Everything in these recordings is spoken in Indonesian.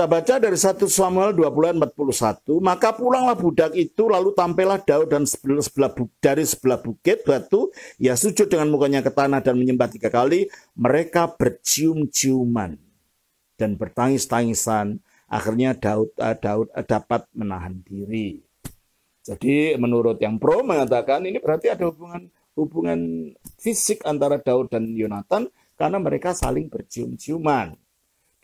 Kita baca dari 1 Samuel 20 puluh 41, maka pulanglah budak itu lalu tampillah Daud dan sebelah, sebelah dari sebelah bukit batu, ia sujud dengan mukanya ke tanah dan menyembah tiga kali, mereka bercium-ciuman dan bertangis-tangisan. Akhirnya Daud eh, Daud eh, dapat menahan diri. Jadi menurut yang pro mengatakan ini berarti ada hubungan hubungan fisik antara Daud dan Yonatan karena mereka saling bercium-ciuman.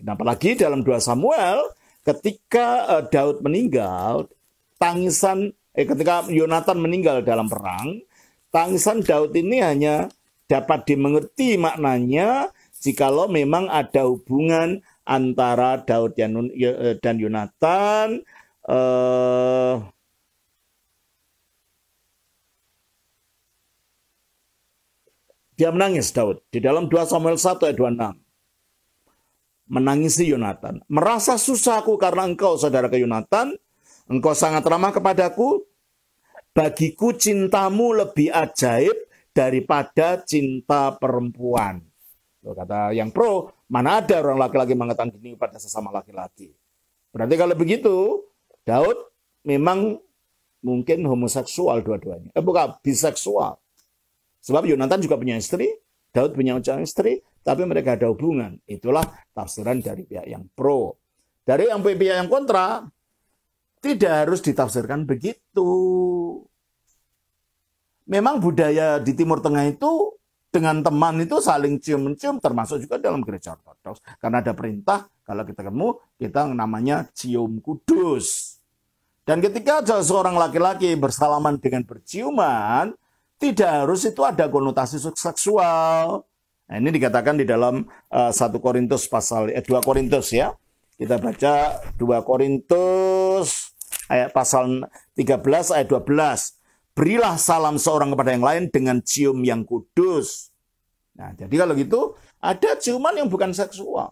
Apalagi dalam 2 Samuel ketika eh, Daud meninggal, tangisan eh, ketika Yonatan meninggal dalam perang, tangisan Daud ini hanya dapat dimengerti maknanya jikalau memang ada hubungan antara Daud dan eh, Yonatan eh, dia menangis Daud di dalam 2 Samuel 1 ayat 26 menangisi Yonatan. Merasa susahku karena engkau saudara ke Yonatan, engkau sangat ramah kepadaku, bagiku cintamu lebih ajaib daripada cinta perempuan. Loh, kata yang pro, mana ada orang laki-laki mengatakan gini pada sesama laki-laki. Berarti kalau begitu, Daud memang mungkin homoseksual dua-duanya. Eh bukan, biseksual. Sebab Yonatan juga punya istri, Daud punya istri, tapi mereka ada hubungan. Itulah tafsiran dari pihak yang pro. Dari yang pihak yang kontra, tidak harus ditafsirkan begitu. Memang budaya di Timur Tengah itu dengan teman itu saling cium cium termasuk juga dalam gereja Ortodoks. Karena ada perintah kalau kita ketemu kita namanya cium kudus. Dan ketika seorang laki-laki bersalaman dengan berciuman, tidak harus itu ada konotasi seksual Nah, ini dikatakan di dalam uh, eh, 1 Korintus pasal eh, 2 Korintus ya. Kita baca 2 Korintus ayat pasal 13 ayat 12. Berilah salam seorang kepada yang lain dengan cium yang kudus. Nah, jadi kalau gitu ada ciuman yang bukan seksual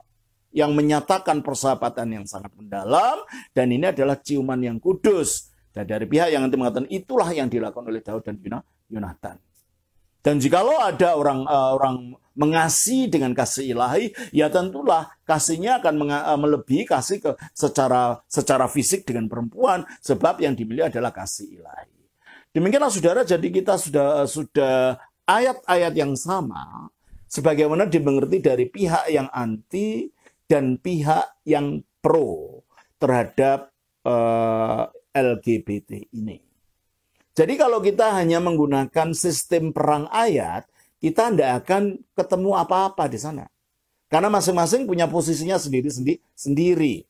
yang menyatakan persahabatan yang sangat mendalam dan ini adalah ciuman yang kudus dan dari pihak yang nanti mengatakan itulah yang dilakukan oleh Daud dan Yonatan. Dan jikalau ada orang uh, orang mengasihi dengan kasih ilahi, ya tentulah kasihnya akan eh, melebihi kasih ke secara secara fisik dengan perempuan sebab yang dimiliki adalah kasih ilahi. Demikianlah saudara, jadi kita sudah eh, sudah ayat-ayat yang sama sebagaimana dimengerti dari pihak yang anti dan pihak yang pro terhadap uh, LGBT ini. Jadi kalau kita hanya menggunakan sistem perang ayat, kita tidak akan ketemu apa-apa di sana. Karena masing-masing punya posisinya sendiri-sendiri.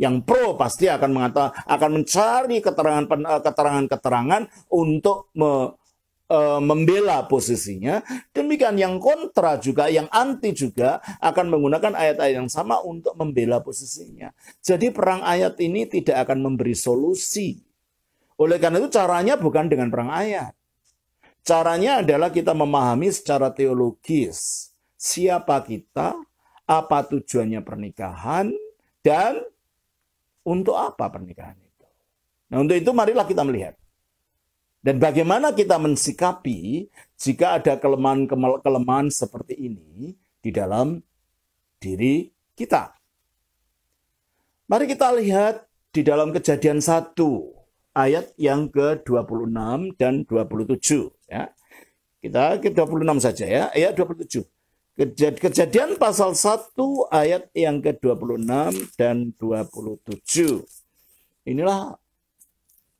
Yang pro pasti akan mengata, akan mencari eh, keterangan-keterangan untuk me, e, membela posisinya. Demikian yang kontra juga, yang anti juga akan menggunakan ayat-ayat yang sama untuk membela posisinya. Jadi perang ayat ini tidak akan memberi solusi oleh karena itu caranya bukan dengan perang ayat. Caranya adalah kita memahami secara teologis siapa kita, apa tujuannya pernikahan, dan untuk apa pernikahan itu. Nah untuk itu marilah kita melihat. Dan bagaimana kita mensikapi jika ada kelemahan-kelemahan seperti ini di dalam diri kita. Mari kita lihat di dalam kejadian satu ayat yang ke-26 dan 27 ya. Kita ke 26 saja ya, ayat 27. Kejadian pasal 1 ayat yang ke-26 dan 27. Inilah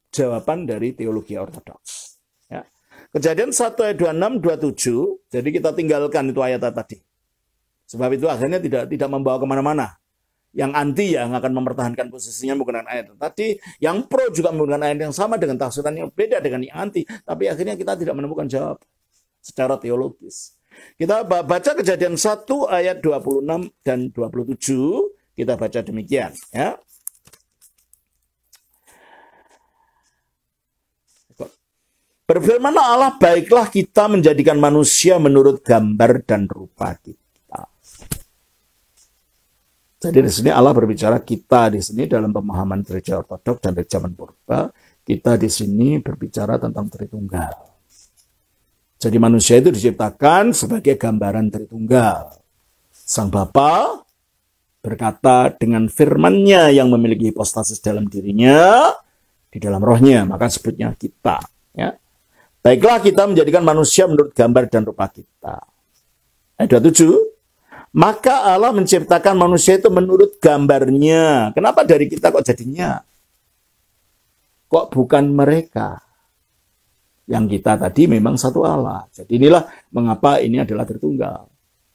jawaban dari teologi ortodoks. Ya. Kejadian 1 ayat 26 27, jadi kita tinggalkan itu ayat tadi. Sebab itu akhirnya tidak tidak membawa kemana-mana yang anti ya, yang akan mempertahankan posisinya menggunakan ayat tadi, yang pro juga menggunakan ayat yang sama dengan tafsiran yang beda dengan yang anti, tapi akhirnya kita tidak menemukan jawab secara teologis. Kita baca kejadian 1 ayat 26 dan 27, kita baca demikian ya. Berfirmanlah Allah, baiklah kita menjadikan manusia menurut gambar dan rupa kita. Jadi di sini Allah berbicara kita di sini dalam pemahaman gereja ortodok dan dari zaman purba, kita di sini berbicara tentang Tritunggal. Jadi manusia itu diciptakan sebagai gambaran Tritunggal. Sang Bapa berkata dengan firmannya yang memiliki hipostasis dalam dirinya, di dalam rohnya, maka sebutnya kita. Ya. Baiklah kita menjadikan manusia menurut gambar dan rupa kita. Ayat 27, maka Allah menciptakan manusia itu menurut gambarnya. Kenapa dari kita kok jadinya? Kok bukan mereka? Yang kita tadi memang satu Allah. Jadi inilah mengapa ini adalah tertunggal.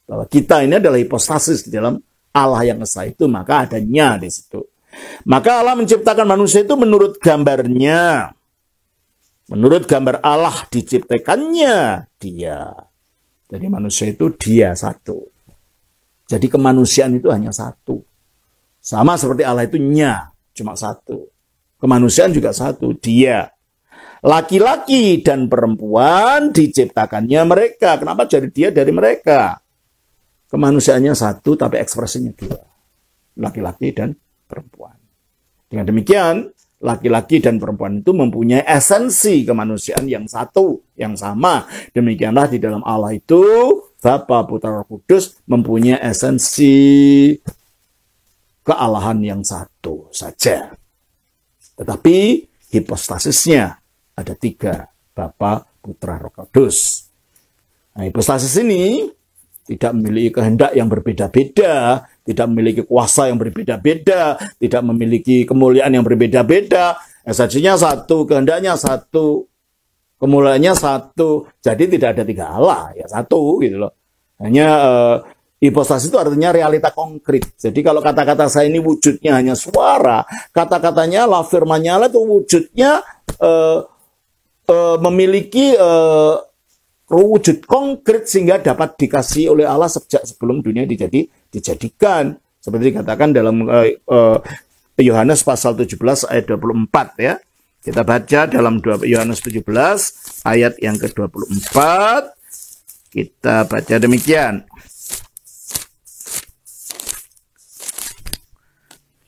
Bahwa kita ini adalah hipostasis di dalam Allah yang Esa itu, maka adanya di situ. Maka Allah menciptakan manusia itu menurut gambarnya. Menurut gambar Allah diciptakannya dia. Jadi manusia itu dia satu. Jadi kemanusiaan itu hanya satu. Sama seperti Allah itu nya, cuma satu. Kemanusiaan juga satu, dia. Laki-laki dan perempuan diciptakannya mereka. Kenapa jadi dia dari mereka? Kemanusiaannya satu, tapi ekspresinya dua. Laki-laki dan perempuan. Dengan demikian, laki-laki dan perempuan itu mempunyai esensi kemanusiaan yang satu, yang sama. Demikianlah di dalam Allah itu Bapa, Putra, Roh Kudus mempunyai esensi kealahan yang satu saja. Tetapi hipostasisnya ada tiga, Bapa, Putra, Roh Kudus. Nah, hipostasis ini tidak memiliki kehendak yang berbeda-beda, tidak memiliki kuasa yang berbeda-beda, tidak memiliki kemuliaan yang berbeda-beda. Esensinya satu, kehendaknya satu, Kemulanya satu, jadi tidak ada tiga Allah, ya satu gitu loh. Hanya uh, eh, Hipostasi itu artinya realita konkret. Jadi kalau kata-kata saya ini wujudnya hanya suara, kata-katanya la lah lah itu wujudnya uh, uh, memiliki uh, wujud konkret sehingga dapat dikasih oleh Allah sejak sebelum dunia dijadi dijadikan. Seperti dikatakan dalam Yohanes uh, uh, pasal 17 ayat 24 ya. Kita baca dalam Yohanes 17 ayat yang ke-24. Kita baca demikian.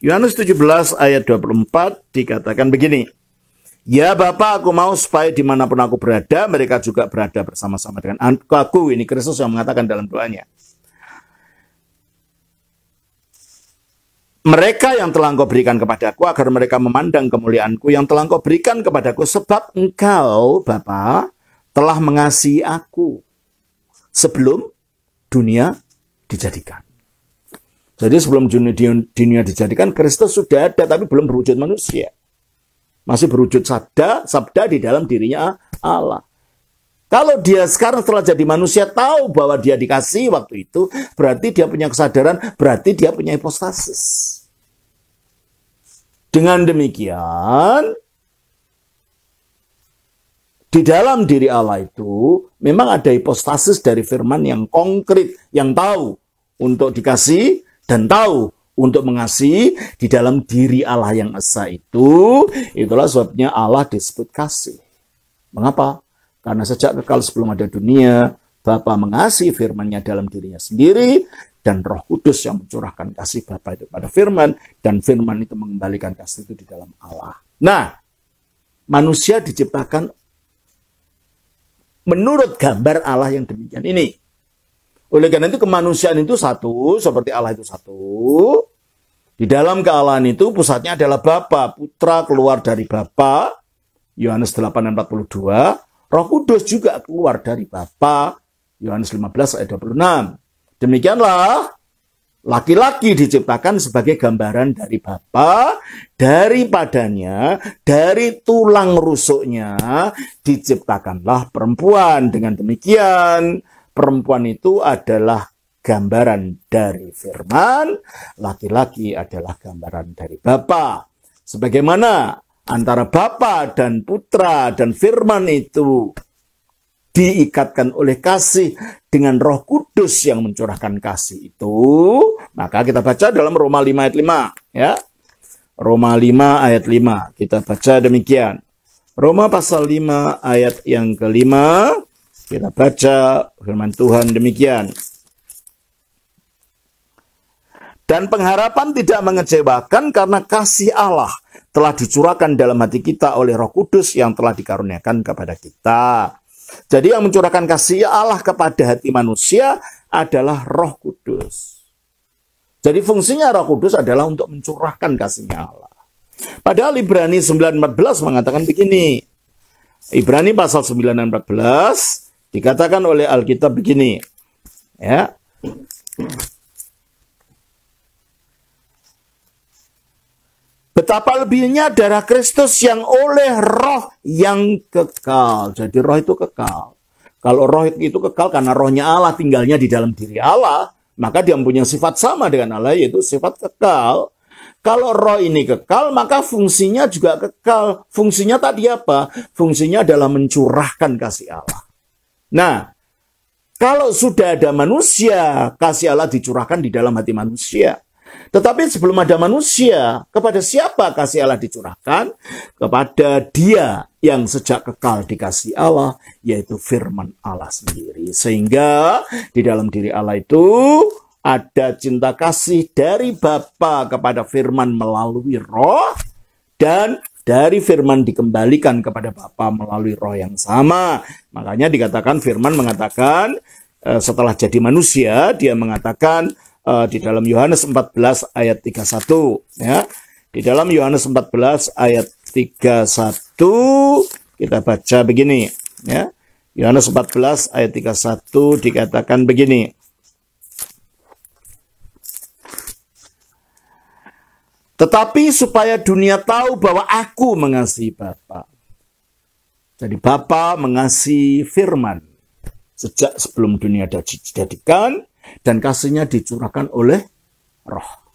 Yohanes 17 ayat 24 dikatakan begini. Ya Bapak, aku mau supaya dimanapun aku berada, mereka juga berada bersama-sama dengan aku. Ini Kristus yang mengatakan dalam doanya. Mereka yang telah engkau berikan kepadaku agar mereka memandang kemuliaanku yang telah engkau berikan kepadaku sebab engkau Bapa telah mengasihi aku sebelum dunia dijadikan. Jadi sebelum dunia dijadikan Kristus sudah ada tapi belum berwujud manusia. Masih berwujud sabda, sabda di dalam dirinya Allah. Kalau dia sekarang setelah jadi manusia tahu bahwa dia dikasih waktu itu, berarti dia punya kesadaran, berarti dia punya hipostasis. Dengan demikian, di dalam diri Allah itu memang ada hipostasis dari firman yang konkret, yang tahu untuk dikasih dan tahu untuk mengasihi di dalam diri Allah yang esa itu. Itulah sebabnya Allah disebut kasih. Mengapa? Karena sejak kekal sebelum ada dunia, Bapa mengasihi firman-Nya dalam dirinya sendiri dan Roh Kudus yang mencurahkan kasih Bapa itu pada firman dan firman itu mengembalikan kasih itu di dalam Allah. Nah, manusia diciptakan menurut gambar Allah yang demikian ini. Oleh karena itu kemanusiaan itu satu, seperti Allah itu satu. Di dalam kealahan itu pusatnya adalah Bapa, Putra keluar dari Bapa, Yohanes 8:42, Roh Kudus juga keluar dari Bapa, Yohanes 15 ayat 26. Demikianlah Laki-laki diciptakan sebagai gambaran dari Bapa, daripadanya, dari tulang rusuknya diciptakanlah perempuan. Dengan demikian, perempuan itu adalah gambaran dari firman, laki-laki adalah gambaran dari Bapa. Sebagaimana antara Bapa dan Putra dan firman itu diikatkan oleh kasih dengan roh kudus yang mencurahkan kasih itu. Maka kita baca dalam Roma 5 ayat 5. Ya. Roma 5 ayat 5. Kita baca demikian. Roma pasal 5 ayat yang kelima. Kita baca firman Tuhan demikian. Dan pengharapan tidak mengecewakan karena kasih Allah telah dicurahkan dalam hati kita oleh roh kudus yang telah dikaruniakan kepada kita. Jadi yang mencurahkan kasih ya Allah kepada hati manusia adalah Roh Kudus. Jadi fungsinya Roh Kudus adalah untuk mencurahkan kasih Allah. Padahal Ibrani 9:14 mengatakan begini. Ibrani pasal 9:14 dikatakan oleh Alkitab begini. Ya. Betapa lebihnya darah Kristus yang oleh roh yang kekal. Jadi roh itu kekal. Kalau roh itu kekal karena rohnya Allah tinggalnya di dalam diri Allah, maka dia mempunyai sifat sama dengan Allah yaitu sifat kekal. Kalau roh ini kekal, maka fungsinya juga kekal. Fungsinya tadi apa? Fungsinya adalah mencurahkan kasih Allah. Nah, kalau sudah ada manusia, kasih Allah dicurahkan di dalam hati manusia. Tetapi sebelum ada manusia, kepada siapa kasih Allah dicurahkan? Kepada dia yang sejak kekal dikasih Allah, yaitu firman Allah sendiri. Sehingga di dalam diri Allah itu ada cinta kasih dari Bapa kepada firman melalui roh dan dari firman dikembalikan kepada Bapa melalui roh yang sama. Makanya dikatakan firman mengatakan eh, setelah jadi manusia dia mengatakan uh, di dalam Yohanes 14 ayat 31 ya. Di dalam Yohanes 14 ayat 31 kita baca begini ya. Yohanes 14 ayat 31 dikatakan begini. Tetapi supaya dunia tahu bahwa aku mengasihi Bapa. Jadi Bapa mengasihi firman. Sejak sebelum dunia dijadikan, dan kasihnya dicurahkan oleh roh.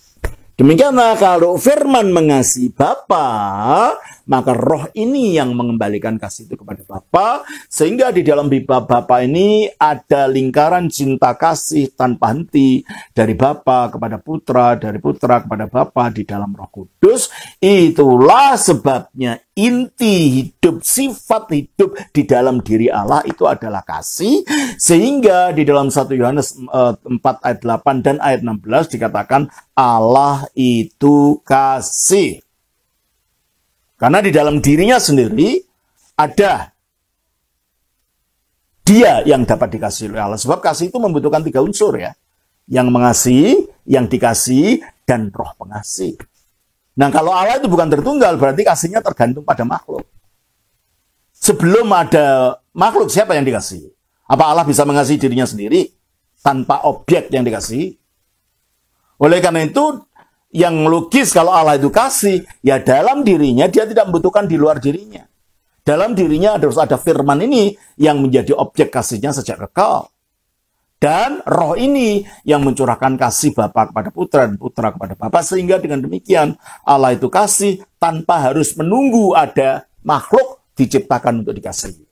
Demikianlah kalau firman mengasihi Bapa, maka roh ini yang mengembalikan kasih itu kepada Bapa sehingga di dalam pipa Bapa ini ada lingkaran cinta kasih tanpa henti dari Bapa kepada Putra dari Putra kepada Bapa di dalam Roh Kudus itulah sebabnya inti hidup, sifat hidup di dalam diri Allah itu adalah kasih. Sehingga di dalam 1 Yohanes 4 eh, ayat 8 dan ayat 16 dikatakan Allah itu kasih. Karena di dalam dirinya sendiri ada dia yang dapat dikasih oleh Allah. Sebab kasih itu membutuhkan tiga unsur ya. Yang mengasihi, yang dikasih, dan roh pengasih. Nah kalau Allah itu bukan tertunggal, berarti kasihnya tergantung pada makhluk. Sebelum ada makhluk, siapa yang dikasih? Apa Allah bisa mengasihi dirinya sendiri tanpa objek yang dikasih? Oleh karena itu, yang melukis kalau Allah itu kasih, ya dalam dirinya dia tidak membutuhkan di luar dirinya. Dalam dirinya harus ada firman ini yang menjadi objek kasihnya sejak kekal. Dan roh ini yang mencurahkan kasih Bapa kepada Putra dan Putra kepada Bapa. Sehingga dengan demikian Allah itu kasih tanpa harus menunggu ada makhluk diciptakan untuk dikasihi.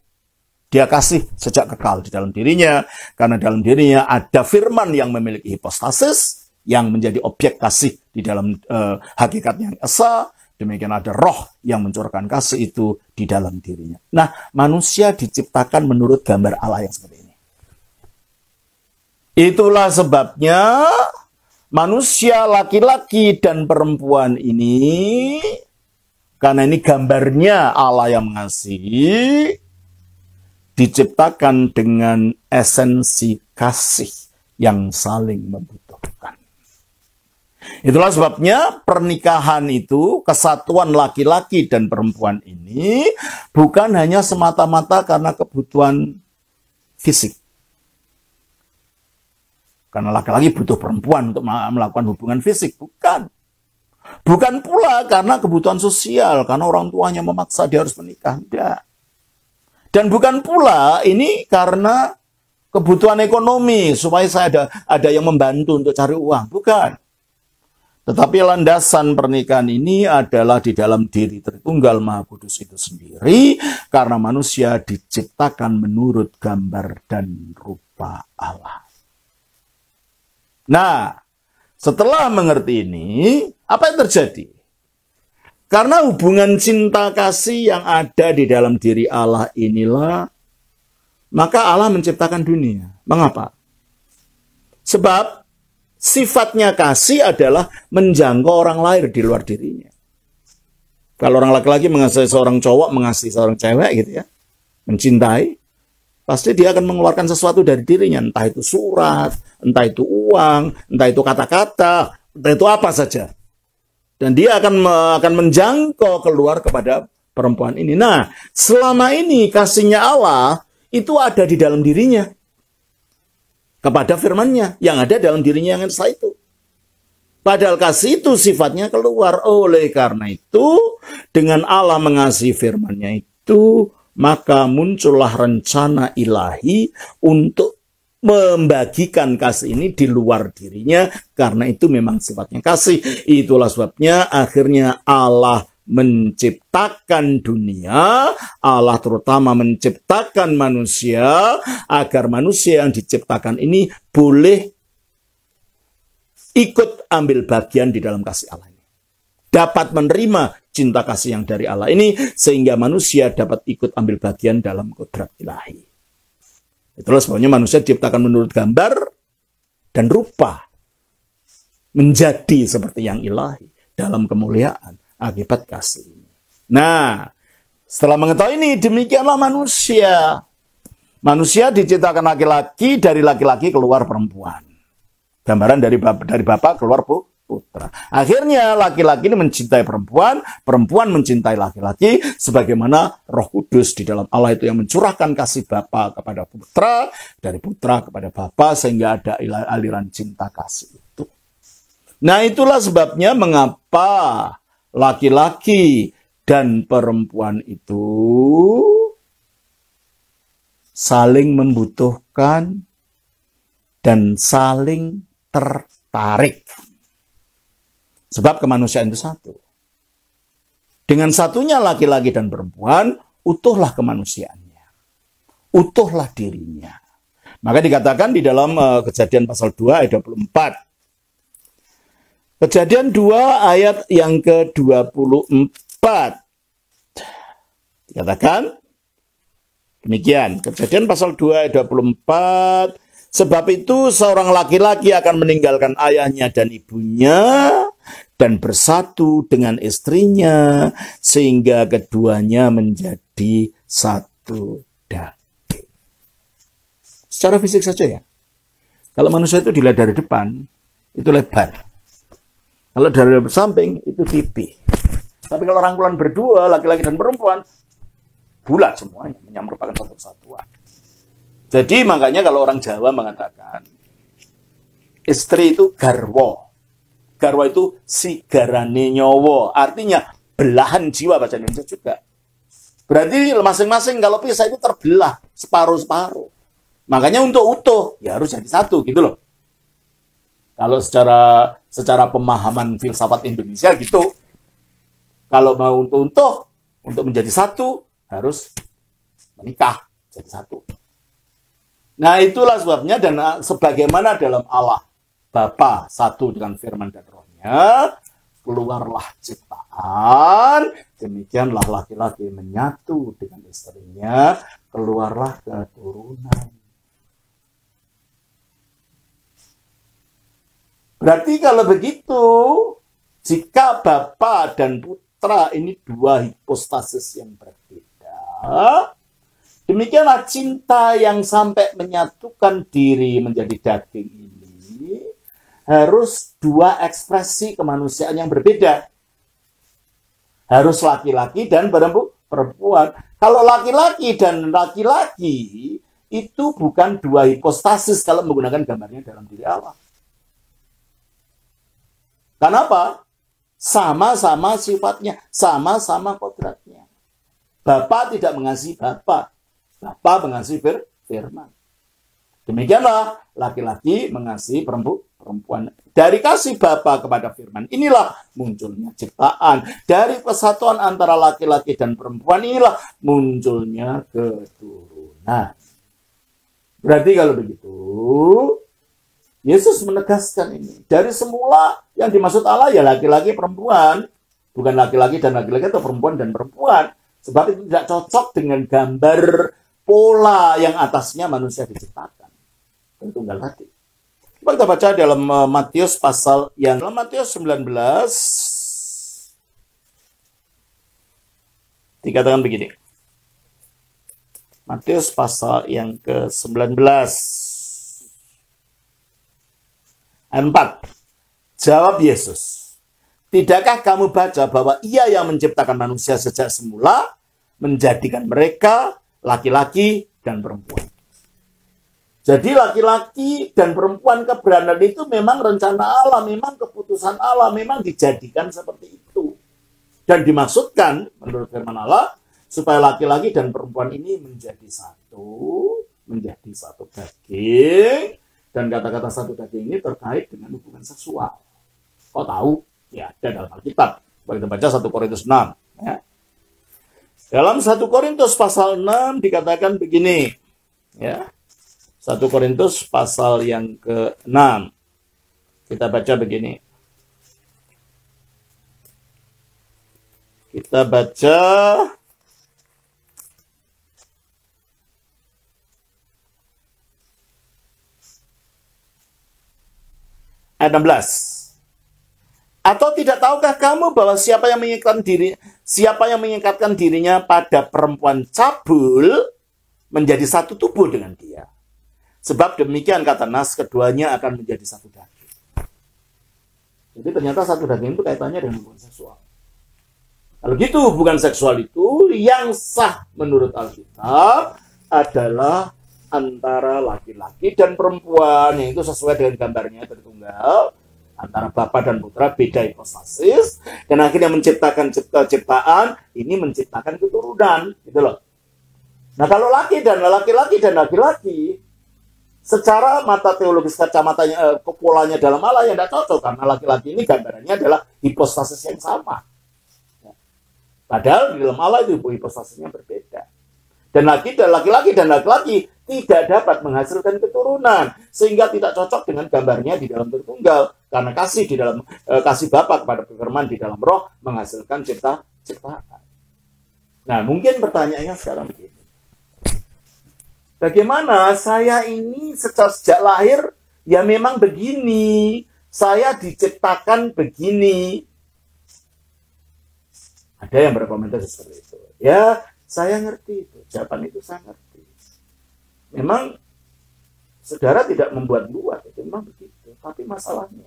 Dia kasih sejak kekal di dalam dirinya, karena dalam dirinya ada firman yang memiliki hipostasis, yang menjadi objek kasih di dalam uh, eh, hakikat yang esa, demikian ada roh yang mencurahkan kasih itu di dalam dirinya. Nah, manusia diciptakan menurut gambar Allah yang seperti ini. Itulah sebabnya manusia laki-laki dan perempuan ini karena ini gambarnya Allah yang mengasihi diciptakan dengan esensi kasih yang saling membutuhkan. Itulah sebabnya pernikahan itu, kesatuan laki-laki dan perempuan ini bukan hanya semata-mata karena kebutuhan fisik. Karena laki-laki butuh perempuan untuk melakukan hubungan fisik, bukan. Bukan pula karena kebutuhan sosial, karena orang tuanya memaksa dia harus menikah, tidak. Dan bukan pula ini karena kebutuhan ekonomi supaya saya ada ada yang membantu untuk cari uang, bukan. Tetapi landasan pernikahan ini adalah di dalam diri Tritunggal Maha Kudus itu sendiri karena manusia diciptakan menurut gambar dan rupa Allah. Nah, setelah mengerti ini, apa yang terjadi? Karena hubungan cinta kasih yang ada di dalam diri Allah inilah, maka Allah menciptakan dunia. Mengapa? Sebab Sifatnya kasih adalah menjangkau orang lain di luar dirinya. Kalau orang laki-laki mengasihi seorang cowok, mengasihi seorang cewek gitu ya, mencintai, pasti dia akan mengeluarkan sesuatu dari dirinya, entah itu surat, entah itu uang, entah itu kata-kata, entah itu apa saja. Dan dia akan akan menjangkau keluar kepada perempuan ini. Nah, selama ini kasihnya Allah itu ada di dalam dirinya kepada firmannya yang ada dalam dirinya yang saya itu. Padahal kasih itu sifatnya keluar. Oleh karena itu, dengan Allah mengasihi firmannya itu, maka muncullah rencana ilahi untuk membagikan kasih ini di luar dirinya karena itu memang sifatnya kasih itulah sebabnya akhirnya Allah menciptakan dunia, Allah terutama menciptakan manusia agar manusia yang diciptakan ini boleh ikut ambil bagian di dalam kasih Allah ini. Dapat menerima cinta kasih yang dari Allah ini sehingga manusia dapat ikut ambil bagian dalam kodrat ilahi. Itulah sebabnya manusia diciptakan menurut gambar dan rupa menjadi seperti yang ilahi dalam kemuliaan akibat kasih. Nah, setelah mengetahui ini, demikianlah manusia. Manusia diciptakan laki-laki, dari laki-laki keluar perempuan. Gambaran dari bapak, dari bapak keluar putra. Akhirnya laki-laki ini mencintai perempuan, perempuan mencintai laki-laki sebagaimana Roh Kudus di dalam Allah itu yang mencurahkan kasih bapak kepada putra, dari putra kepada Bapa sehingga ada aliran cinta kasih itu. Nah, itulah sebabnya mengapa laki-laki dan perempuan itu saling membutuhkan dan saling tertarik. Sebab kemanusiaan itu satu. Dengan satunya laki-laki dan perempuan, utuhlah kemanusiaannya. Utuhlah dirinya. Maka dikatakan di dalam eh, kejadian pasal 2 ayat 24. Kejadian 2 ayat yang ke-24. Dikatakan demikian. Kejadian pasal 2 ayat 24. Sebab itu seorang laki-laki akan meninggalkan ayahnya dan ibunya dan bersatu dengan istrinya sehingga keduanya menjadi satu daging. Secara fisik saja ya. Kalau manusia itu dilihat dari depan, itu lebar. Kalau dari samping itu pipi. Tapi kalau rangkulan berdua, laki-laki dan perempuan, bulat semuanya, yang merupakan satu kesatuan. Jadi makanya kalau orang Jawa mengatakan, istri itu garwo. Garwo itu sigarane nyowo. Artinya belahan jiwa bahasa Indonesia juga. Berarti masing-masing kalau pisah itu terbelah separuh-separuh. Makanya untuk utuh ya harus jadi satu gitu loh. Kalau secara secara pemahaman filsafat Indonesia gitu, kalau mau untuk-untuk untuk menjadi satu harus menikah jadi satu. Nah itulah sebabnya dan ah, sebagaimana dalam Allah Bapa satu dengan firman dan rohnya keluarlah ciptaan demikianlah laki-laki menyatu dengan istrinya keluarlah keturunan Berarti kalau begitu, jika bapak dan Putra ini dua hipostasis yang berbeda, demikianlah cinta yang sampai menyatukan diri menjadi daging ini harus dua ekspresi kemanusiaan yang berbeda. Harus laki-laki dan perempuan. Kalau laki-laki dan laki-laki itu bukan dua hipostasis kalau menggunakan gambarnya dalam diri Allah. Karena Sama-sama sifatnya, sama-sama kodratnya. Bapak tidak mengasihi Bapak. Bapak mengasihi firman. Demikianlah laki-laki mengasihi perempuan perempuan. Dari kasih Bapak kepada firman inilah munculnya ciptaan. Dari kesatuan antara laki-laki dan perempuan inilah munculnya keturunan. Berarti kalau begitu, Yesus menegaskan ini. Dari semula yang dimaksud Allah ya laki-laki perempuan, bukan laki-laki dan laki-laki atau perempuan dan perempuan. Sebab itu tidak cocok dengan gambar pola yang atasnya manusia diciptakan. Itu enggak lagi. Coba kita baca dalam eh, Matius pasal yang dalam Matius 19 dikatakan begini. Matius pasal yang ke-19 Empat, jawab Yesus. Tidakkah kamu baca bahwa ia yang menciptakan manusia sejak semula menjadikan mereka laki-laki dan perempuan. Jadi laki-laki dan perempuan keberadaan itu memang rencana Allah, memang keputusan Allah, memang dijadikan seperti itu. Dan dimaksudkan menurut firman Allah supaya laki-laki dan perempuan ini menjadi satu, menjadi satu daging, dan kata-kata satu kaki ini terkait dengan hubungan seksual. Kau tahu? Ya, ada dalam Alkitab. Mari kita baca 1 Korintus 6. Ya. Dalam 1 Korintus pasal 6 dikatakan begini. Ya. 1 Korintus pasal yang ke-6. Kita baca begini. Kita baca ayat 16. Atau tidak tahukah kamu bahwa siapa yang mengikatkan diri siapa yang mengikatkan dirinya pada perempuan cabul menjadi satu tubuh dengan dia. Sebab demikian kata Nas keduanya akan menjadi satu daging. Jadi ternyata satu daging itu kaitannya dengan hubungan seksual. Kalau gitu hubungan seksual itu yang sah menurut Alkitab adalah antara laki-laki dan perempuan yang itu sesuai dengan gambarnya tertunggal antara bapak dan putra beda hipostasis dan akhirnya menciptakan cipta-ciptaan ini menciptakan keturunan gitu loh nah kalau laki dan laki-laki dan laki-laki secara mata teologis kacamatanya eh, kepolanya dalam Allah yang tidak cocok karena laki-laki ini gambarannya adalah hipostasis yang sama ya. padahal di dalam Allah itu hipostasisnya berbeda dan lagi dan laki-laki dan laki-laki tidak dapat menghasilkan keturunan sehingga tidak cocok dengan gambarnya di dalam tertunggal karena kasih di dalam e, kasih Bapa kepada firman di dalam roh menghasilkan cipta ciptaan. Nah, mungkin pertanyaannya sekarang begini. Bagaimana saya ini secara sejak lahir ya memang begini, saya diciptakan begini. Ada yang berkomentar seperti itu. Ya, saya ngerti itu. Jawaban itu sangat kritis. Memang saudara tidak membuat buat, itu memang begitu. Tapi masalahnya,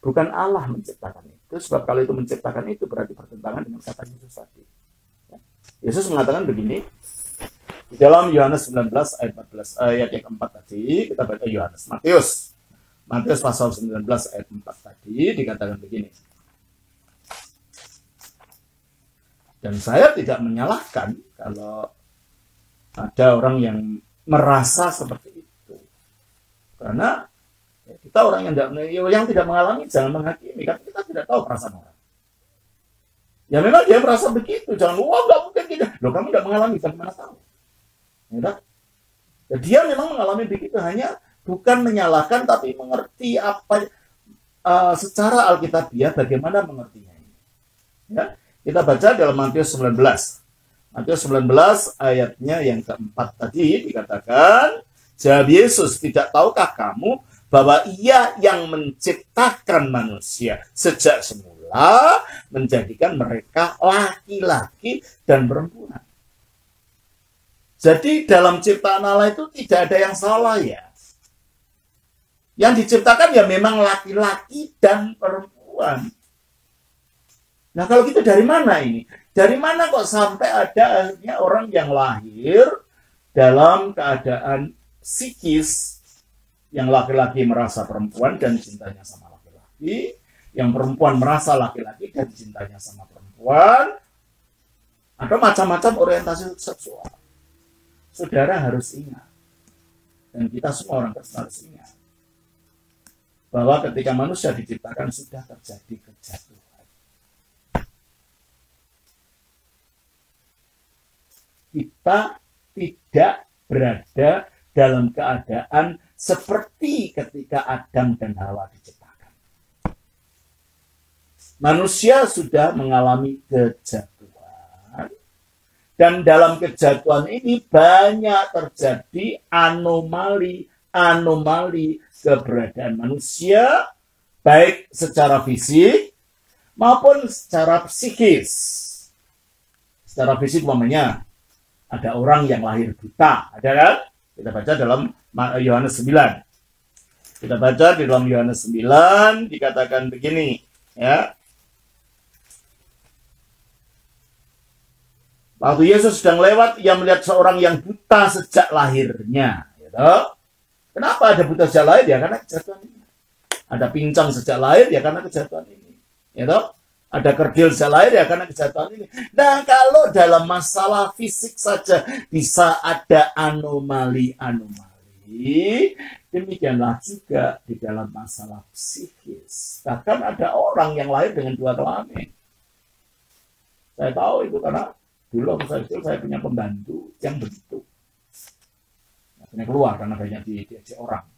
bukan Allah menciptakan itu. Sebab kalau itu menciptakan itu berarti pertentangan dengan kata Yesus tadi. Yesus mengatakan begini, di dalam Yohanes 19 ayat 14 eh, ayat yang keempat tadi kita baca Yohanes Matius Matius pasal 19 ayat 4 tadi dikatakan begini dan saya tidak menyalahkan kalau ada orang yang merasa seperti itu karena ya, kita orang yang tidak ya, yang tidak mengalami jangan menghakimi kan kita tidak tahu perasaan orang ya memang dia merasa begitu jangan wah nggak mungkin tidak loh kamu tidak mengalami bagaimana tahu ya, ya, dia memang mengalami begitu hanya bukan menyalahkan tapi mengerti apa uh, secara alkitabiah bagaimana mengertinya ya kita baca dalam Matius 19 Matius 19 ayatnya yang keempat tadi dikatakan, Jawab Yesus, tidak tahukah kamu bahwa ia yang menciptakan manusia sejak semula menjadikan mereka laki-laki dan perempuan. Jadi dalam ciptaan Allah itu tidak ada yang salah ya. Yang diciptakan ya memang laki-laki dan perempuan. Nah kalau gitu dari mana ini? Dari mana kok sampai ada akhirnya orang yang lahir dalam keadaan psikis yang laki-laki merasa perempuan dan cintanya sama laki-laki, yang perempuan merasa laki-laki dan cintanya sama perempuan. atau macam-macam orientasi seksual. Saudara harus ingat, dan kita semua orang Kristen harus ingat, bahwa ketika manusia diciptakan sudah terjadi kejatuhan. kita tidak berada dalam keadaan seperti ketika Adam dan Hawa diciptakan. Manusia sudah mengalami kejatuhan dan dalam kejatuhan ini banyak terjadi anomali-anomali keberadaan manusia baik secara fisik maupun secara psikis. Secara fisik umpamanya ada orang yang lahir buta, ada kan? Kita baca dalam Yohanes 9. Kita baca di dalam Yohanes 9 dikatakan begini, ya. Waktu Yesus sedang lewat, ia melihat seorang yang buta sejak lahirnya. Gitu. Kenapa ada buta sejak lahir? Ya karena kejatuhan ini. Ada pincang sejak lahir, ya karena kejatuhan ini. Gitu ada kerdil lahir ya karena kejatuhan ini. Nah kalau dalam masalah fisik saja bisa ada anomali-anomali, demikianlah juga di dalam masalah psikis. Bahkan ada orang yang lahir dengan dua kelamin. Saya tahu itu karena dulu saya kecil saya punya pembantu yang begitu. Akhirnya keluar karena banyak diajak orang.